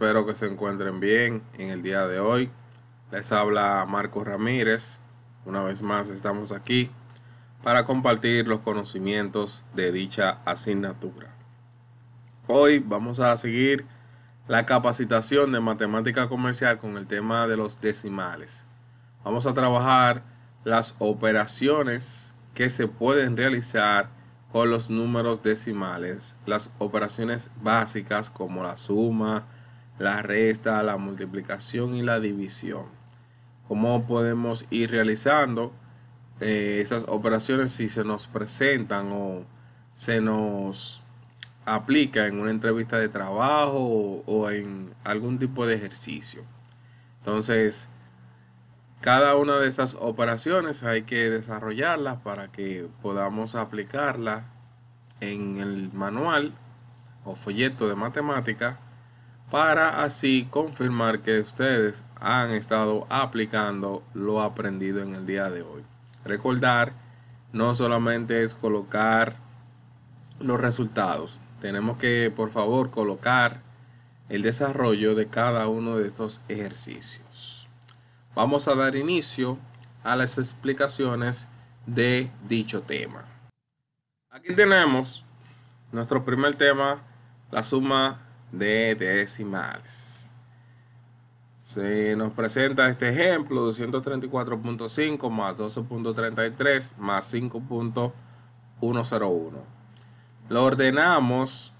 Espero que se encuentren bien en el día de hoy. Les habla Marco Ramírez. Una vez más estamos aquí para compartir los conocimientos de dicha asignatura. Hoy vamos a seguir la capacitación de matemática comercial con el tema de los decimales. Vamos a trabajar las operaciones que se pueden realizar con los números decimales, las operaciones básicas como la suma, la resta, la multiplicación y la división. ¿Cómo podemos ir realizando eh, esas operaciones si se nos presentan o se nos aplica en una entrevista de trabajo o, en algún tipo de ejercicio? Entonces, cada una de estas operaciones hay que desarrollarlas para que podamos aplicarla en el manual o folleto de matemática para así confirmar que ustedes han estado aplicando lo aprendido en el día de hoy. Recordar, no solamente es colocar los resultados, tenemos que por favor colocar el desarrollo de cada uno de estos ejercicios. Vamos a dar inicio a las explicaciones de dicho tema. Aquí tenemos nuestro primer tema, la suma de decimales. Se nos presenta este ejemplo, 234.5 más 12.33 más 5.101. Lo ordenamos,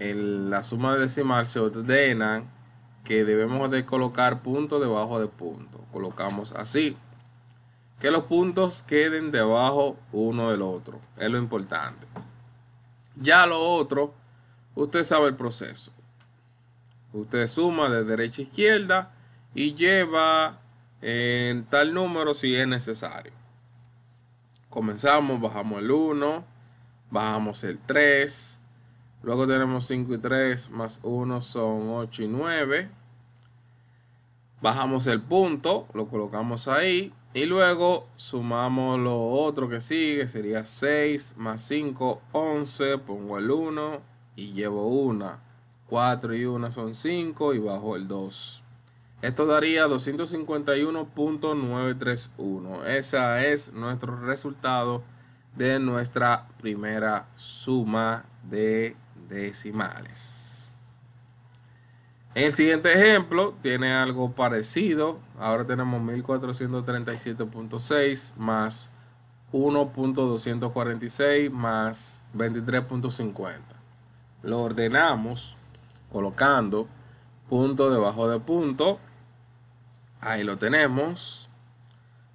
en la suma de decimal se ordenan que debemos de colocar punto debajo de punto. Colocamos así. Que los puntos queden debajo uno del otro. Es lo importante. Ya lo otro, usted sabe el proceso. Usted suma de derecha a izquierda y lleva eh, en tal número si es necesario. Comenzamos, bajamos el 1, bajamos el 3, luego tenemos 5 y 3 más 1 son 8 y 9. Bajamos el punto, lo colocamos ahí y luego sumamos lo otro que sigue, sería 6 más 5, 11, pongo el 1 y llevo 1. 4 y 1 son 5 y bajo el 2. Esto daría 251.931. Ese es nuestro resultado de nuestra primera suma de decimales. el siguiente ejemplo tiene algo parecido. Ahora tenemos 1437.6 más 1.246 más 23.50. Lo ordenamos colocando punto debajo de punto. Ahí lo tenemos.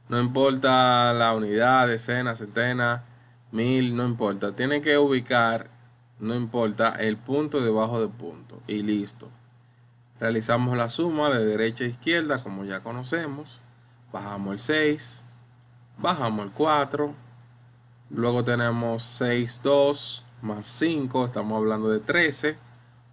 No importa la unidad, decena, centena, mil, no importa. Tiene que ubicar, no importa, el punto debajo de punto. Y listo. Realizamos la suma de derecha a izquierda, como ya conocemos. Bajamos el 6, bajamos el 4. Luego tenemos 6, 2 más 5, estamos hablando de 13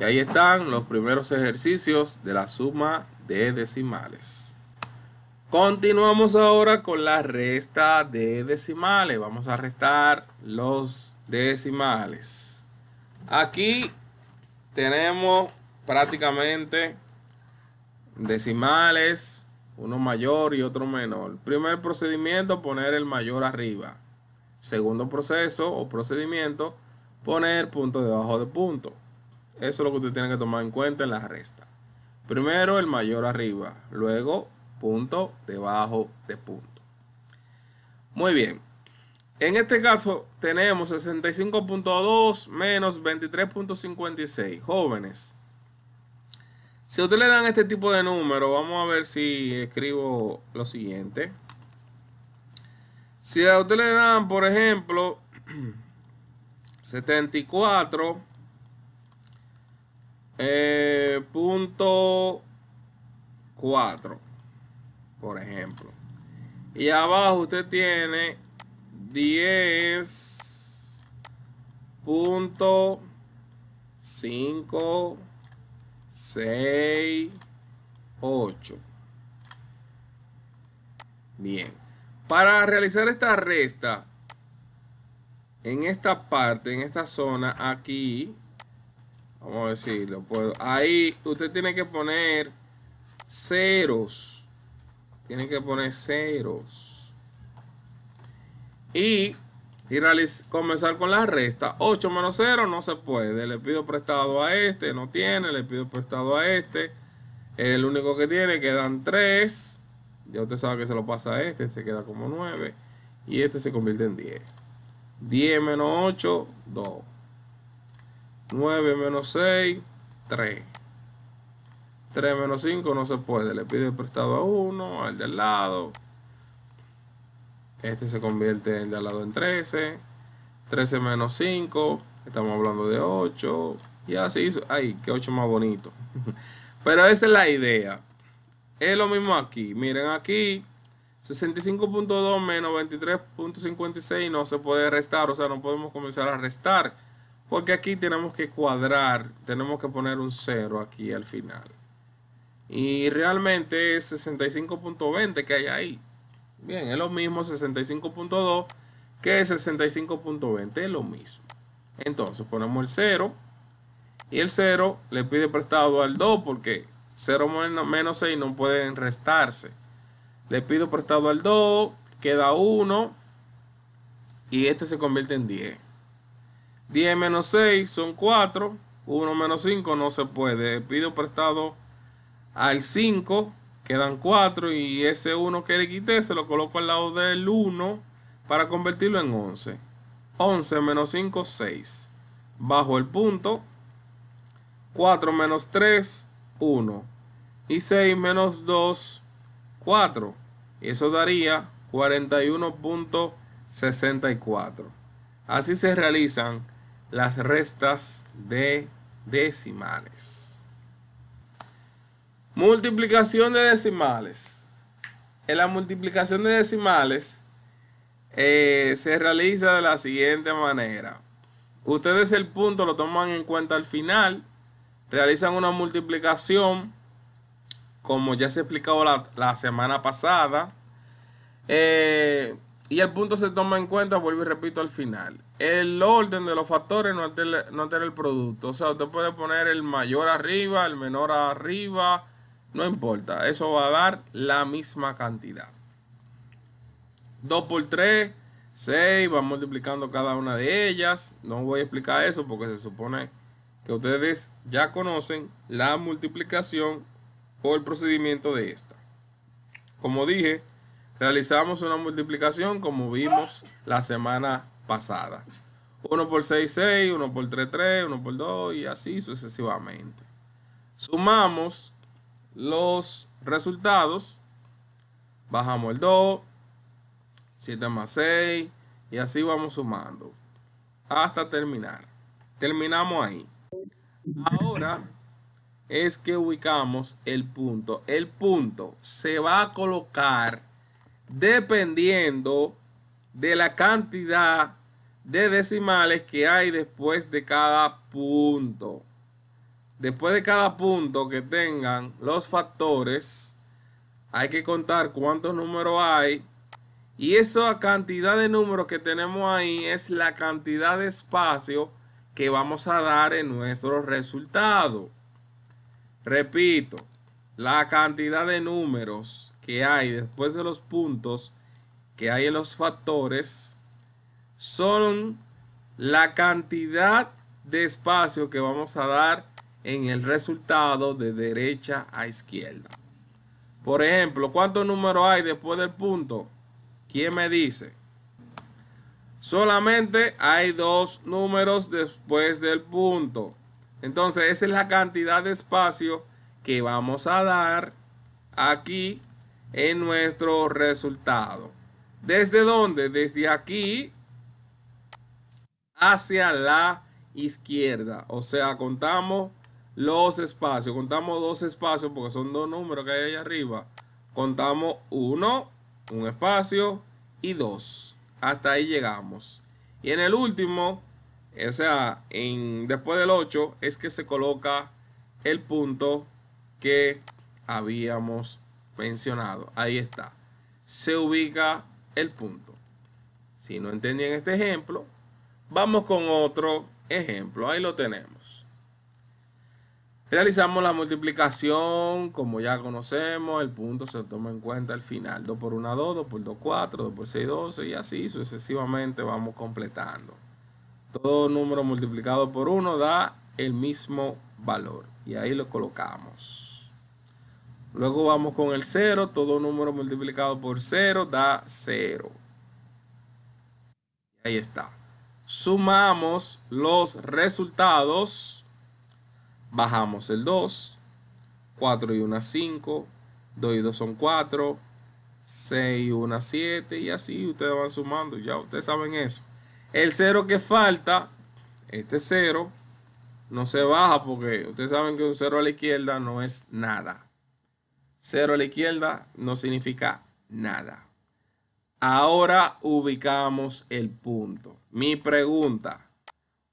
Y ahí están los primeros ejercicios de la suma de decimales. Continuamos ahora con la resta de decimales. Vamos a restar los decimales. Aquí tenemos prácticamente decimales, uno mayor y otro menor. Primer procedimiento, poner el mayor arriba. Segundo proceso o procedimiento, poner punto debajo de punto. Eso es lo que usted tiene que tomar en cuenta en la restas. Primero el mayor arriba, luego punto debajo de punto. Muy bien. En este caso tenemos 65.2 menos 23.56. Jóvenes, si usted le dan este tipo de número, vamos a ver si escribo lo siguiente. Si a usted le dan, por ejemplo, 74 Eh, punto 4, por ejemplo. Y abajo usted tiene 10 punto 5, 6, 8. Bien. Para realizar esta resta, en esta parte, en esta zona, aquí, Vamos a ver si lo puedo. Ahí usted tiene que poner ceros. Tiene que poner ceros. Y, comenzar con la resta. 8 menos 0 no se puede. Le pido prestado a este, no tiene. Le pido prestado a este. El único que tiene, quedan 3. Ya usted sabe que se lo pasa a este, se queda como 9. Y este se convierte en 10. 10 menos 8, 2. 9 menos 6, 3. 3 menos 5 no se puede. Le pide prestado a uno, al de al lado. Este se convierte en de al lado en 13. 13 menos 5. Estamos hablando de 8. Y así. Ay, que 8 más bonito. Pero esa es la idea. Es lo mismo aquí. Miren aquí. 65.2 menos 23.56 no se puede restar. O sea, no podemos comenzar a restar porque aquí tenemos que cuadrar, tenemos que poner un 0 aquí al final. Y realmente es 65.20 que hay ahí. Bien, es lo mismo 65.2 que 65.20, es lo mismo. Entonces ponemos el 0 y el 0 le pide prestado al 2 porque 0 menos 6 no pueden restarse. Le pido prestado al 2, queda 1 y este se convierte en 10. 10 menos 6 son 4. 1 menos 5 no se puede. Pido prestado al 5. Quedan 4. Y ese 1 que le quité se lo coloco al lado del 1 para convertirlo en 11. 11 menos 5, 6. Bajo el punto. 4 menos 3, 1. Y 6 menos 2, 4. Eso daría 41.64. Así se realizan las restas de decimales. Multiplicación de decimales. En la multiplicación de decimales eh, se realiza de la siguiente manera. Ustedes el punto lo toman en cuenta al final, realizan una multiplicación, como ya se explicó la, la semana pasada. Eh, y el punto se toma en cuenta, vuelvo y repito al final. El orden de los factores no altera, el producto. O sea, usted puede poner el mayor arriba, el menor arriba, no importa. Eso va a dar la misma cantidad. 2 por 3, 6, va multiplicando cada una de ellas. No voy a explicar eso porque se supone que ustedes ya conocen la multiplicación o el procedimiento de esta. Como dije, Realizamos una multiplicación como vimos la semana pasada. 1 por 6, 6, 1 por 3, 3, 1 por 2 y así sucesivamente. Sumamos los resultados. Bajamos el 2, 7 más 6 y así vamos sumando hasta terminar. Terminamos ahí. Ahora es que ubicamos el punto. El punto se va a colocar dependiendo de la cantidad de decimales que hay después de cada punto. Después de cada punto que tengan los factores, hay que contar cuántos números hay. Y esa cantidad de números que tenemos ahí es la cantidad de espacio que vamos a dar en nuestro resultado. Repito, la cantidad de números que hay después de los puntos que hay en los factores son la cantidad de espacio que vamos a dar en el resultado de derecha a izquierda. Por ejemplo, ¿cuántos números hay después del punto? ¿Quién me dice? Solamente hay dos números después del punto. Entonces, esa es la cantidad de espacio que vamos a dar aquí en nuestro resultado. ¿Desde dónde? Desde aquí hacia la izquierda. O sea, contamos los espacios. Contamos dos espacios porque son dos números que hay ahí arriba. Contamos uno, un espacio y dos. Hasta ahí llegamos. Y en el último, o sea, en, después del 8, es que se coloca el punto que habíamos Mencionado, Ahí está. Se ubica el punto. Si no entendían este ejemplo, vamos con otro ejemplo. Ahí lo tenemos. Realizamos la multiplicación, como ya conocemos, el punto se toma en cuenta al final. 2 por 1, 2, 2 por 2, 4, 2 por 6, 12 y así sucesivamente vamos completando. Todo número multiplicado por 1 da el mismo valor y ahí lo colocamos. Luego vamos con el 0, todo número multiplicado por 0 da 0. Ahí está. Sumamos los resultados. Bajamos el 2. 4 y 1 5. 2 y 2 son 4. 6 y 1 7. Y así ustedes van sumando. Ya ustedes saben eso. El 0 que falta, este 0, no se baja porque ustedes saben que un 0 a la izquierda no es nada. Cero a la izquierda no significa nada. Ahora ubicamos el punto. Mi pregunta,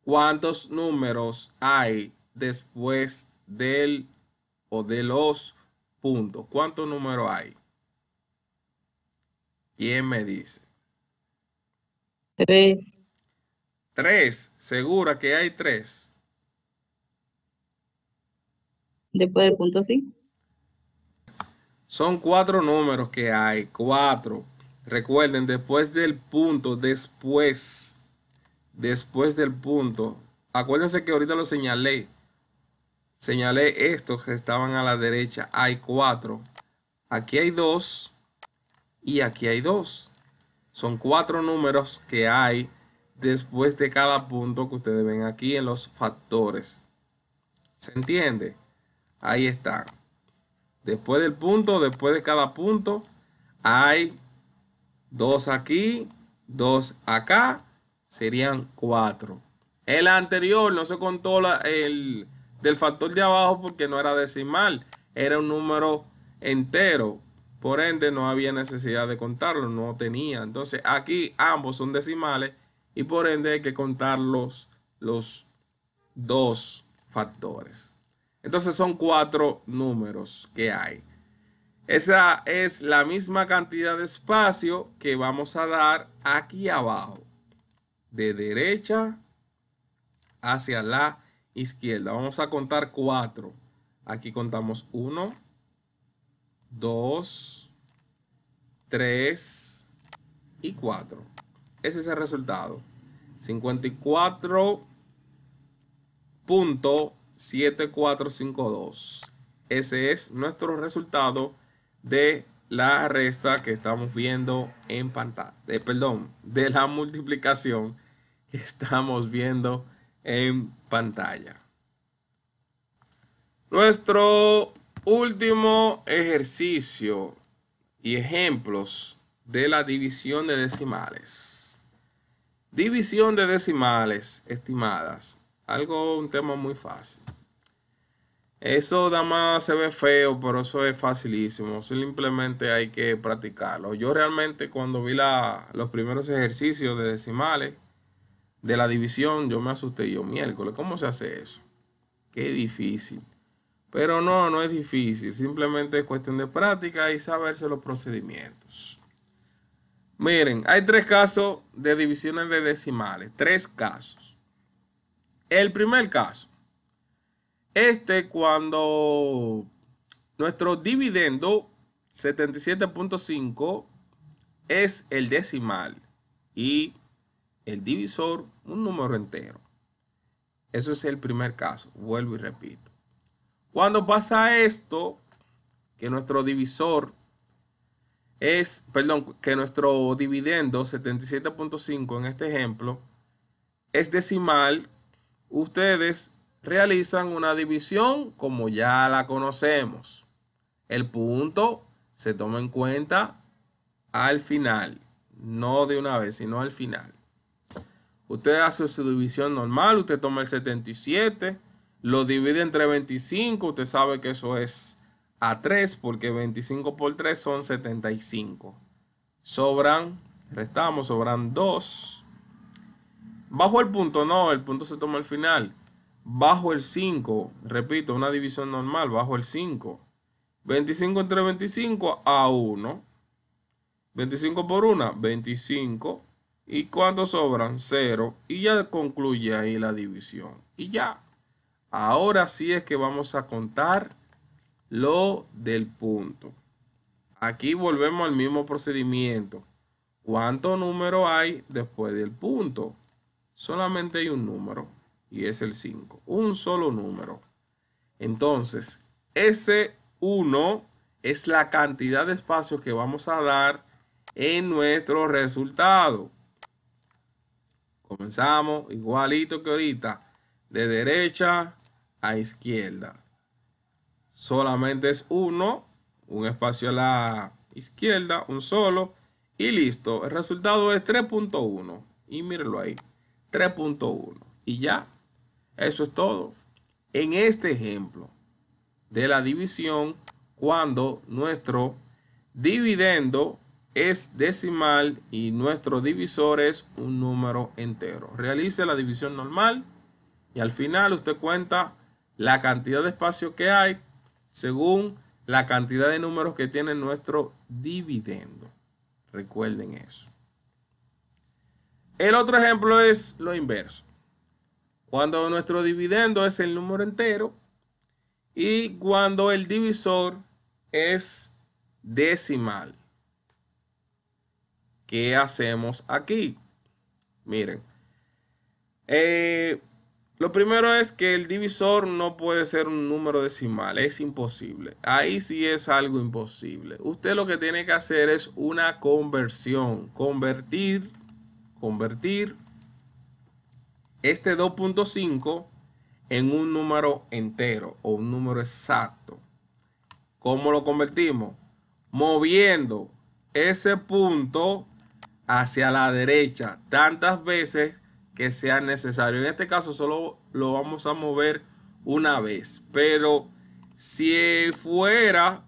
¿cuántos números hay después del o de los puntos? ¿Cuántos números hay? ¿Quién me dice? Tres. Tres, segura que hay tres. Después del punto sí. Son cuatro números que hay, cuatro. Recuerden, después del punto, después, después del punto. Acuérdense que ahorita lo señalé. Señalé estos que estaban a la derecha. Hay cuatro. Aquí hay dos y aquí hay dos. Son cuatro números que hay después de cada punto que ustedes ven aquí en los factores. ¿Se entiende? Ahí está Después del punto, después de cada punto, hay dos aquí, dos acá, serían cuatro. El anterior no se contó el, del factor de abajo porque no era decimal, era un número entero. Por ende, no había necesidad de contarlo, no tenía. Entonces, aquí ambos son decimales y por ende hay que contar los dos factores. Entonces son cuatro números que hay. Esa es la misma cantidad de espacio que vamos a dar aquí abajo. De derecha hacia la izquierda. Vamos a contar cuatro. Aquí contamos uno, dos, tres y cuatro. Ese es el resultado. 54 7452. Ese es nuestro resultado de la resta que estamos viendo en pantalla. perdón, de la multiplicación que estamos viendo en pantalla. Nuestro último ejercicio y ejemplos de la división de decimales. División de decimales estimadas algo, un tema muy fácil. Eso nada más se ve feo, pero eso es facilísimo. Simplemente hay que practicarlo. Yo realmente cuando vi la, los primeros ejercicios de decimales de la división, yo me asusté yo miércoles. ¿Cómo se hace eso? Qué difícil. Pero no, no es difícil. Simplemente es cuestión de práctica y saberse los procedimientos. Miren, hay tres casos de divisiones de decimales. Tres casos. El primer caso. Este cuando nuestro dividendo 77.5 es el decimal y el divisor un número entero. Eso es el primer caso. Vuelvo y repito. Cuando pasa esto, que nuestro divisor es, perdón, que nuestro dividendo 77.5 en este ejemplo es decimal ustedes realizan una división como ya la conocemos. El punto se toma en cuenta al final, no de una vez, sino al final. Usted hace su división normal, usted toma el 77, lo divide entre 25, usted sabe que eso es a 3 porque 25 por 3 son 75. Sobran, restamos, sobran 2. Bajo el punto no, el punto se toma al final. Bajo el 5, repito, una división normal, bajo el 5. 25 entre 25 a 1. 25 por 1, 25. ¿Y cuánto sobran? 0. Y ya concluye ahí la división. Y ya. Ahora sí es que vamos a contar lo del punto. Aquí volvemos al mismo procedimiento. ¿Cuánto número hay después del punto? solamente hay un número y es el 5. Un solo número. Entonces, ese 1 es la cantidad de espacios que vamos a dar en nuestro resultado. Comenzamos igualito que ahorita, de derecha a izquierda. Solamente es 1, un espacio a la izquierda, un solo, y listo. El resultado es 3.1 y mírenlo ahí. 3.1. Y ya, eso es todo. En este ejemplo de la división, cuando nuestro dividendo es decimal y nuestro divisor es un número entero. Realice la división normal y al final usted cuenta la cantidad de espacio que hay según la cantidad de números que tiene nuestro dividendo. Recuerden eso. El otro ejemplo es lo inverso. Cuando nuestro dividendo es el número entero y cuando el divisor es decimal. ¿Qué hacemos aquí? Miren, eh, lo primero es que el divisor no puede ser un número decimal, es imposible. Ahí sí es algo imposible. Usted lo que tiene que hacer es una conversión, convertir convertir este 2.5 en un número entero o un número exacto. ¿Cómo lo convertimos? Moviendo ese punto hacia la derecha tantas veces que sea necesario. En este caso solo lo vamos a mover una vez. Pero si fuera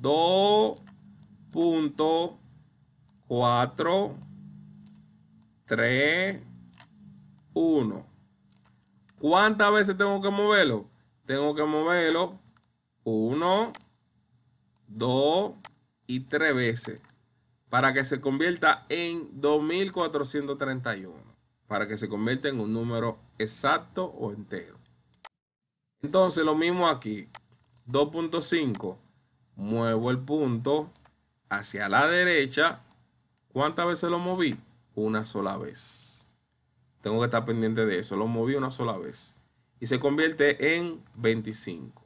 2.4 3, 1. ¿Cuántas veces tengo que moverlo? Tengo que moverlo 1, 2 y 3 veces para que se convierta en 2431, para que se convierta en un número exacto o entero. Entonces lo mismo aquí, 2.5, muevo el punto hacia la derecha, ¿cuántas veces lo moví? una sola vez. Tengo que estar pendiente de eso. Lo moví una sola vez. Y se convierte en 25.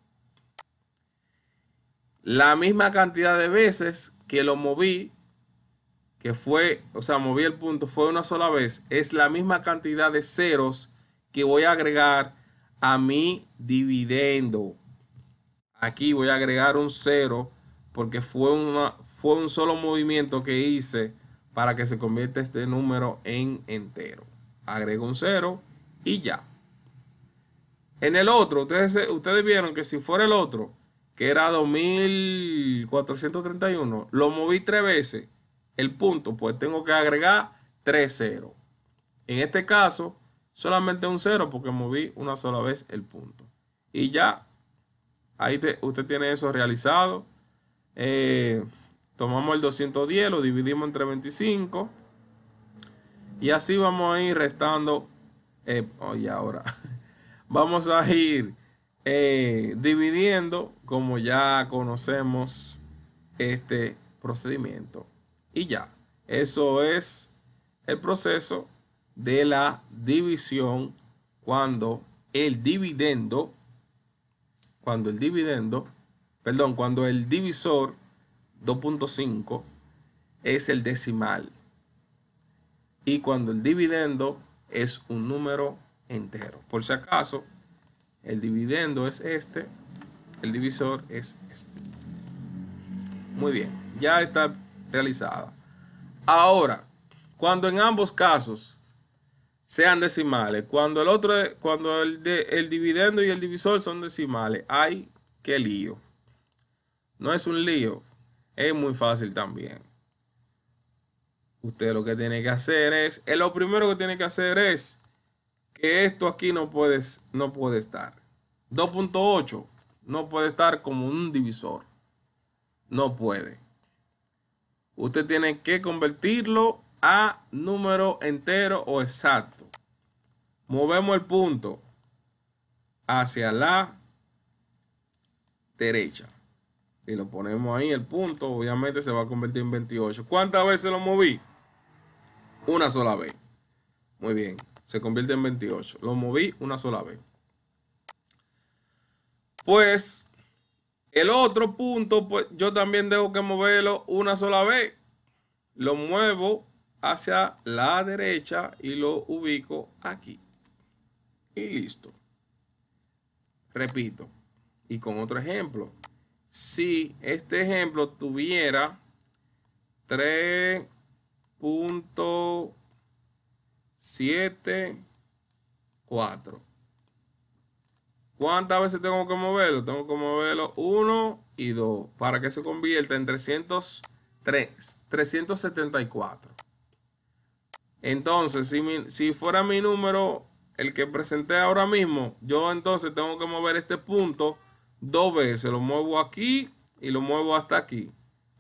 La misma cantidad de veces que lo moví, que fue, o sea, moví el punto, fue una sola vez, es la misma cantidad de ceros que voy a agregar a mi dividendo. Aquí voy a agregar un cero porque fue, una, fue un solo movimiento que hice para que se convierta este número en entero. Agrego un 0 y ya. En el otro, ustedes, vieron que si fuera el otro, que era 2431, lo moví tres veces. El punto, pues tengo que agregar tres ceros. En este caso, solamente un 0 porque moví una sola vez el punto. Y ya, ahí usted tiene eso realizado. Eh, Tomamos el 210, lo dividimos entre 25. Y así vamos a ir restando. Eh, oh, y ahora. Vamos a ir eh, dividiendo como ya conocemos este procedimiento. Y ya. Eso es el proceso de la división cuando el dividendo, cuando el dividendo, perdón, cuando el divisor 2.5 es el decimal. Y cuando el dividendo es un número entero. Por si acaso, el dividendo es este, el divisor es este. Muy bien, ya está realizada. Ahora, cuando en ambos casos sean decimales, cuando el otro, cuando el, el dividendo y el divisor son decimales, hay que lío. No es un lío, es muy fácil también. Usted lo que tiene que hacer es, eh, lo primero que tiene que hacer es que esto aquí no no puede estar. 2.8 no puede estar como un divisor. No puede. Usted tiene que convertirlo a número entero o exacto. Movemos el punto hacia la derecha y lo ponemos ahí, el punto, obviamente se va a convertir en 28. ¿Cuántas veces lo moví? Una sola vez. Muy bien, se convierte en 28. Lo moví una sola vez. Pues el otro punto, pues yo también tengo que moverlo una sola vez. Lo muevo hacia la derecha y lo ubico aquí. Y listo. Repito. Y con otro ejemplo si este ejemplo tuviera 3.74. ¿Cuántas veces tengo que moverlo? Tengo que moverlo 1 y 2 para que se convierta en 303, 374. Entonces, si, si fuera mi número el que presenté ahora mismo, yo entonces tengo que mover este punto dos veces. Lo muevo aquí y lo muevo hasta aquí.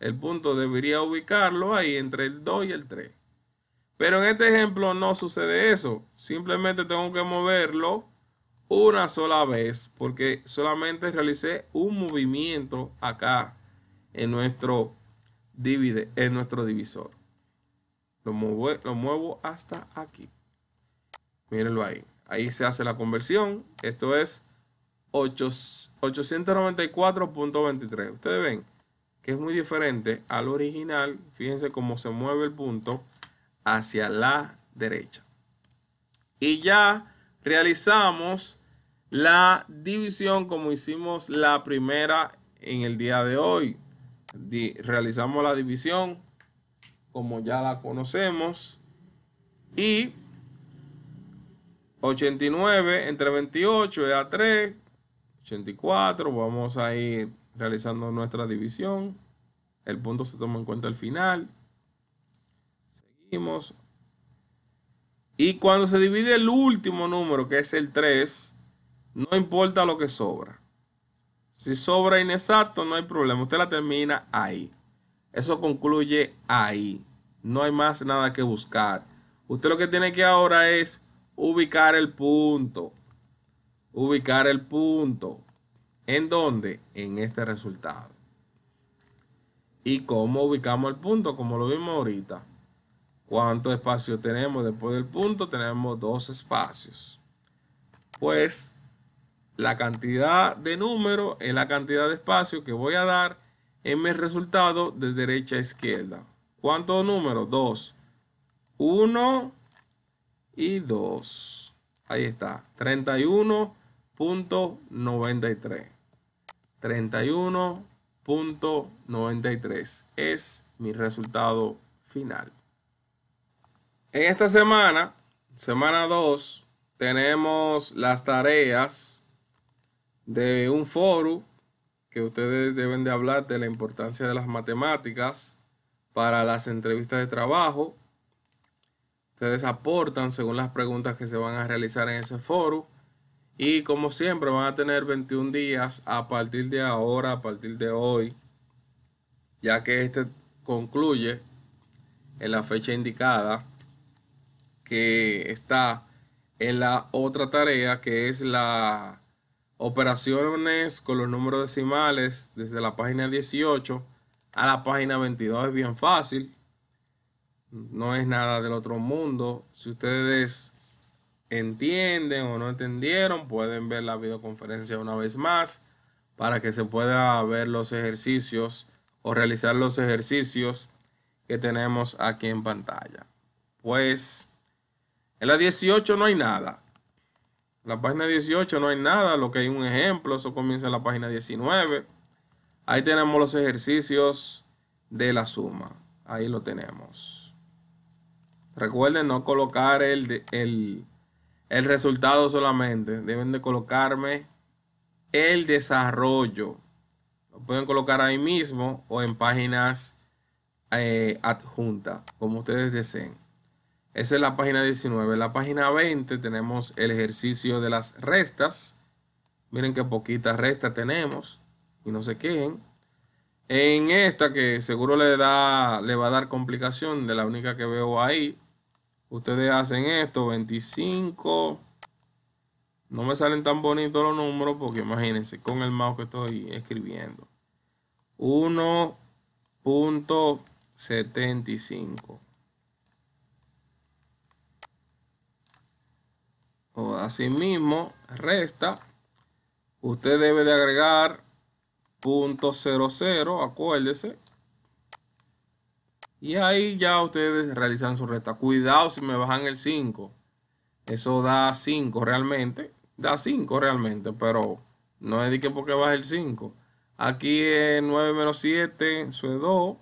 El punto debería ubicarlo ahí entre el 2 y el 3. Pero en este ejemplo no sucede eso. Simplemente tengo que moverlo una sola vez porque solamente realicé un movimiento acá en nuestro, divide, en nuestro divisor. Lo muevo, lo muevo hasta aquí. Mírenlo ahí. Ahí se hace la conversión. Esto es 894.23. Ustedes ven que es muy diferente al original. Fíjense cómo se mueve el punto hacia la derecha. Y ya realizamos la división como hicimos la primera en el día de hoy. realizamos la división como ya la conocemos. Y 89 entre 28 es a 3, 84. Vamos a ir realizando nuestra división. El punto se toma en cuenta al final. Seguimos. Y cuando se divide el último número, que es el 3, no importa lo que sobra. Si sobra inexacto, no hay problema. Usted la termina ahí. Eso concluye ahí. No hay más nada que buscar. Usted lo que tiene que ahora es ubicar el punto ubicar el punto. ¿En dónde? En este resultado. ¿Y cómo ubicamos el punto? Como lo vimos ahorita. ¿Cuánto espacio tenemos después del punto? Tenemos dos espacios. Pues la cantidad de número es la cantidad de espacio que voy a dar en mi resultado de derecha a izquierda. ¿Cuántos números? Dos. Uno y dos. Ahí está. 31 31.93. 31.93 es mi resultado final. En esta semana, semana 2, tenemos las tareas de un foro que ustedes deben de hablar de la importancia de las matemáticas para las entrevistas de trabajo. Ustedes aportan según las preguntas que se van a realizar en ese foro y como siempre van a tener 21 días a partir de ahora, a partir de hoy, ya que este concluye en la fecha indicada que está en la otra tarea que es la operaciones con los números decimales desde la página 18 a la página 22 es bien fácil no es nada del otro mundo si ustedes entienden o no entendieron, pueden ver la videoconferencia una vez más para que se pueda ver los ejercicios o realizar los ejercicios que tenemos aquí en pantalla. Pues en la 18 no hay nada. En la página 18 no hay nada, lo que hay un ejemplo, eso comienza en la página 19. Ahí tenemos los ejercicios de la suma. Ahí lo tenemos. Recuerden no colocar el, el, el resultado solamente. Deben de colocarme el desarrollo. Lo pueden colocar ahí mismo o en páginas eh, adjuntas, como ustedes deseen. Esa es la página 19. En la página 20 tenemos el ejercicio de las restas. Miren qué poquitas restas tenemos y no se quejen. En esta que seguro le, da, le va a dar complicación de la única que veo ahí, Ustedes hacen esto, 25. No me salen tan bonitos los números porque imagínense con el mouse que estoy escribiendo. 1.75. O asimismo, resta. Usted debe de agregar .00, acuérdese, y ahí ya ustedes realizan su resta. Cuidado si me bajan el 5. Eso da 5 realmente. Da 5 realmente, pero no es de que porque baja el 5. Aquí en 9 menos 7, Suedo. 2.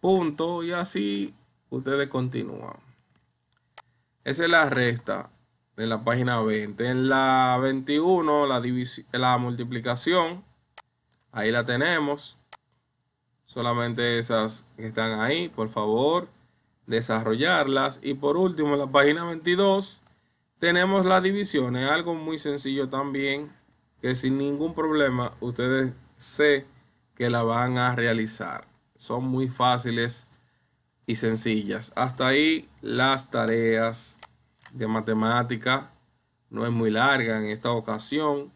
Punto. Y así ustedes continúan. Esa es la resta de la página 20. En la 21, la, la multiplicación. Ahí la tenemos solamente esas que están ahí, por favor, desarrollarlas. Y por último, en la página 22, tenemos las divisiones, algo muy sencillo también, que sin ningún problema ustedes sé que la van a realizar. Son muy fáciles y sencillas. Hasta ahí las tareas de matemática. No es muy larga en esta ocasión.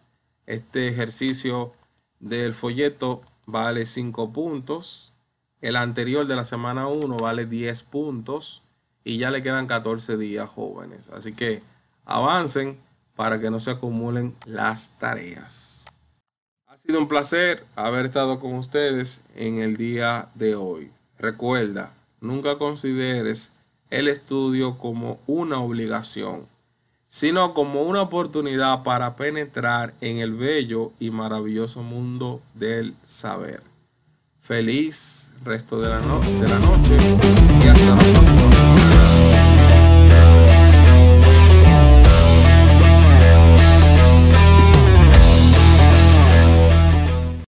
Este ejercicio del folleto vale 5 puntos. El anterior de la semana 1 vale 10 puntos. Y ya le quedan 14 días jóvenes. Así que avancen para que no se acumulen las tareas. Ha sido un placer haber estado con ustedes en el día de hoy. Recuerda, nunca consideres el estudio como una obligación sino como una oportunidad para penetrar en el bello y maravilloso mundo del saber. Feliz resto de la, de la noche y hasta la próxima.